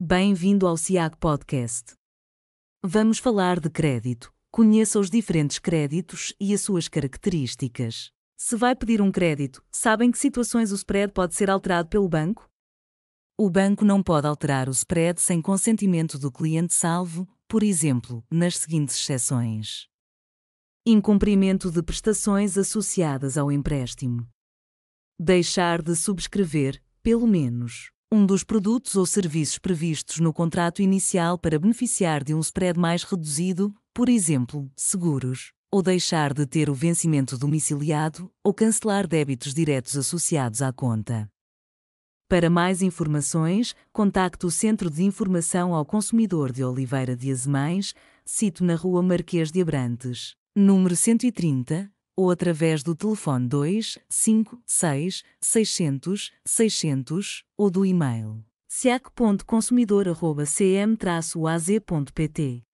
Bem-vindo ao SIAC Podcast. Vamos falar de crédito. Conheça os diferentes créditos e as suas características. Se vai pedir um crédito, sabem que situações o spread pode ser alterado pelo banco? O banco não pode alterar o spread sem consentimento do cliente, salvo, por exemplo, nas seguintes exceções: incumprimento de prestações associadas ao empréstimo, deixar de subscrever, pelo menos, um dos produtos ou serviços previstos no contrato inicial para beneficiar de um spread mais reduzido, por exemplo, seguros, ou deixar de ter o vencimento domiciliado ou cancelar débitos diretos associados à conta. Para mais informações, contacte o Centro de Informação ao Consumidor de Oliveira de Azemães, sito na Rua Marquês de Abrantes, número 130, ou através do telefone 2 5 6 600 600 ou do e-mail siac.consumidor.cm-az.pt